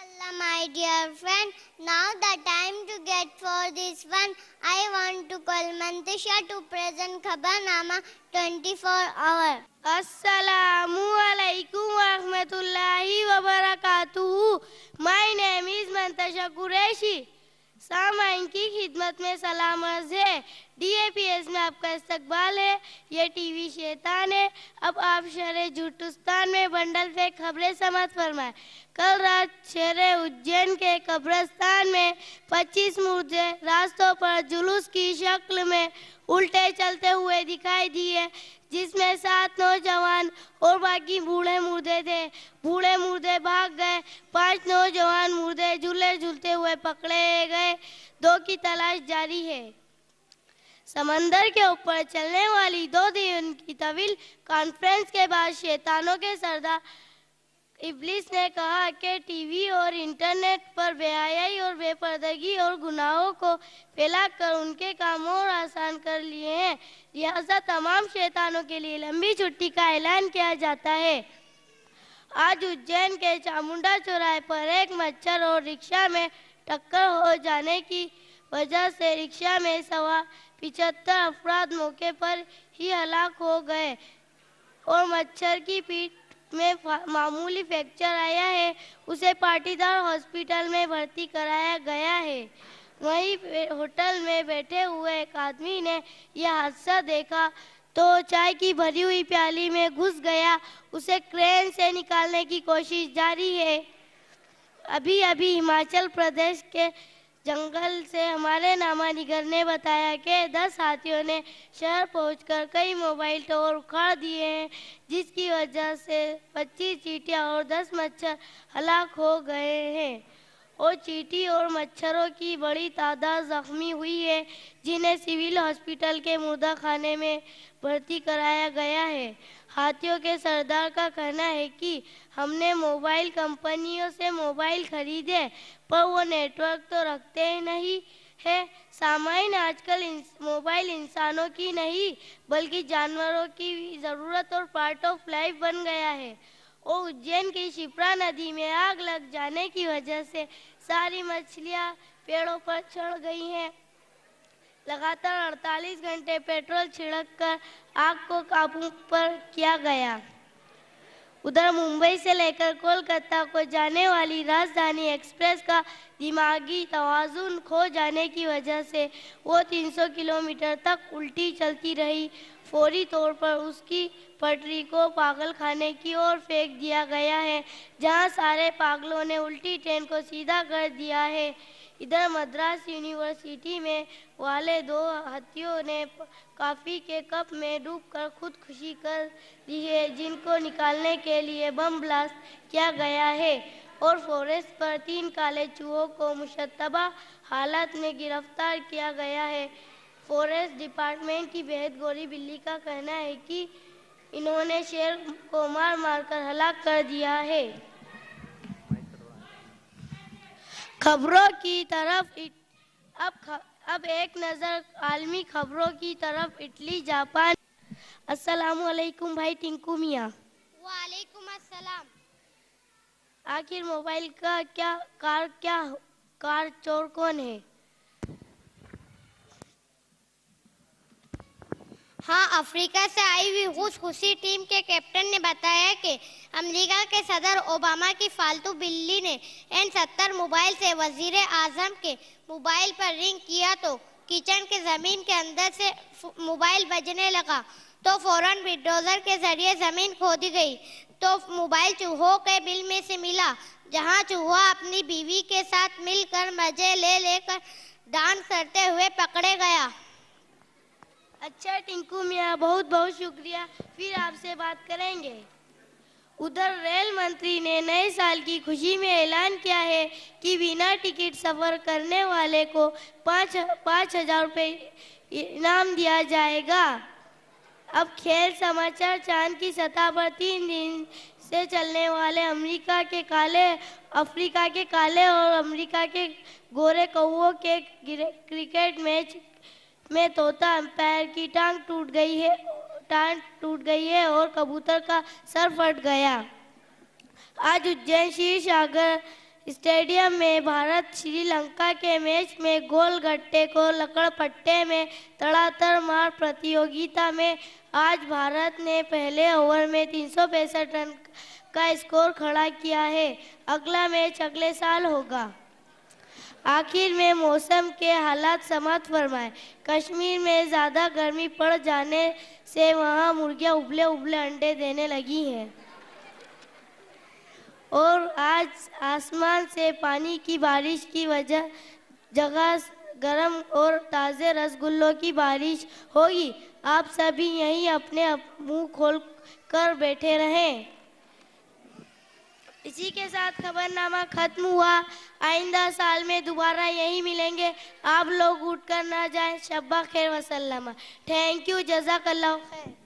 Allah, my dear friend. Now the time to get for this one. I want to call Mantisha to present Khabanama 24 hour. Assalamu alaikum wa rahmatullahi wa barakatuhu. My name is Mantasha Qureshi. सामाइन की खिदमत में सलाम अर्ज है डीएपीएस में आपका इस्तकबाल है ये टीवी शैतान है अब आप शहर जुटुस्तान में बंडल पे खबरें समाज फरमाए कल रात शहर उज्जैन के कब्रस्तान में 25 मुर्दे रास्तों पर जुलूस की शक्ल में उल्टे चलते हुए दिखाई दिए जिसमें सात नौजवान और बाकी बूढ़े मुर्दे थे बूढ़े मुर्दे भाग गए पांच नौजवान मुर्दे झूले झूलते हुए पकड़े गए दो की तलाश जारी है समंदर के ऊपर चलने वाली दो दिन की तवील कॉन्फ्रेंस के बाद शैतानों के सरदार इब्लिस ने कहा कि टीवी और इंटरनेट पर बेहयाई और बेपर्दगी और गुनाहों को फैलाकर उनके काम और आसान कर लिए हैं लिहाजा तमाम शैतानों के लिए लंबी छुट्टी का ऐलान किया जाता है आज उज्जैन के चामुंडा चौराहे पर एक मच्छर और रिक्शा में टक्कर हो जाने की वजह से रिक्शा में सवा पिचहत्तर अफराद मौके पर ही हलाक हो गए और मच्छर की पीठ में मामूली फ्रैक्चर आया है उसे पाटीदार हॉस्पिटल में भर्ती कराया गया है वहीं होटल में बैठे हुए एक आदमी ने यह हादसा देखा तो चाय की भरी हुई प्याली में घुस गया उसे क्रेन से निकालने की कोशिश जारी है अभी अभी हिमाचल प्रदेश के जंगल से हमारे निगर ने बताया कि दस हाथियों ने शहर पहुंचकर कई मोबाइल टॉवर उखाड़ दिए हैं जिसकी वजह से पच्चीस चीटियाँ और दस मच्छर हलाक हो गए हैं और चीटी और मच्छरों की बड़ी तादाद जख्मी हुई है जिन्हें सिविल हॉस्पिटल के मुर्दा खाने में भर्ती कराया गया है हाथियों के सरदार का कहना है कि हमने मोबाइल कंपनियों से मोबाइल खरीदे पर वो नेटवर्क तो रखते ही नहीं है सामाइन आजकल इंस, मोबाइल इंसानों की नहीं बल्कि जानवरों की ज़रूरत और पार्ट ऑफ लाइफ बन गया है और उज्जैन की शिप्रा नदी में आग लग जाने की वजह से सारी मछलियां पेड़ों पर चढ़ गई हैं लगातार 48 घंटे पेट्रोल छिड़क कर आग को काबू पर किया गया उधर मुंबई से लेकर कोलकाता को जाने वाली राजधानी एक्सप्रेस का दिमागी तोज़ुन खो जाने की वजह से वो 300 किलोमीटर तक उल्टी चलती रही फौरी तौर पर उसकी पटरी को पागल खाने की ओर फेंक दिया गया है जहां सारे पागलों ने उल्टी ट्रेन को सीधा कर दिया है इधर मद्रास यूनिवर्सिटी में वाले दो हाथियों ने काफ़ी के कप में डूबकर खुदकुशी कर दी है जिनको निकालने के लिए बम ब्लास्ट किया गया है और फॉरेस्ट पर तीन काले चूहों को मुशतबा हालत में गिरफ्तार किया गया है फॉरेस्ट डिपार्टमेंट की बेहद गोरी बिल्ली का कहना है कि इन्होंने शेर को मार मार कर हलाक कर दिया है खबरों की तरफ इत, अब ख, अब एक नज़र आलमी खबरों की तरफ इटली जापान अस्सलाम वालेकुम भाई टिंकू मियाँ वालेकुम अस्सलाम आखिर मोबाइल का क्या कार क्या कार चोर कौन है हाँ अफ्रीका से आई हुई उस खुशी टीम के कैप्टन ने बताया कि अमेरिका के सदर ओबामा की फालतू बिल्ली ने एन सत्तर मोबाइल से वजीर आजम के मोबाइल पर रिंग किया तो किचन के ज़मीन के अंदर से मोबाइल बजने लगा तो फौरन बुलडोज़र के ज़रिए ज़मीन खोदी गई तो मोबाइल चूहों के बिल में से मिला जहाँ चूहा अपनी बीवी के साथ मिलकर मज़े ले लेकर डांस करते हुए पकड़े गया अच्छा टिंकू मियाँ बहुत बहुत शुक्रिया फिर आपसे बात करेंगे उधर रेल मंत्री ने नए साल की खुशी में ऐलान किया है कि बिना टिकट सफर करने वाले को पाँच पाँच हजार रुपये इनाम दिया जाएगा अब खेल समाचार चांद की सतह पर तीन दिन से चलने वाले अमेरिका के काले अफ्रीका के काले और अमेरिका के गोरे कौ के क्रिकेट मैच में तोता अंपायर की टांग टूट गई है टांग टूट गई है और कबूतर का सर फट गया आज उज्जैन श्री सागर स्टेडियम में भारत श्रीलंका के मैच में गोल गट्टे को लकड़ पट्टे में तड़ातड़ मार प्रतियोगिता में आज भारत ने पहले ओवर में तीन रन का स्कोर खड़ा किया है अगला मैच अगले साल होगा आखिर में मौसम के हालात समाप्त फरमाए कश्मीर में ज़्यादा गर्मी पड़ जाने से वहाँ मुर्गियाँ उबले उबले अंडे देने लगी हैं और आज आसमान से पानी की बारिश की वजह जगह गर्म और ताज़े रसगुल्लों की बारिश होगी आप सभी यहीं अपने अप, मुंह खोल कर बैठे रहें इसी के साथ खबरनामा खत्म हुआ आइंदा साल में दोबारा यही मिलेंगे आप लोग उठ कर ना जाए शब्बा खैर वसलम थैंक यू जजाक अल्लाह खैर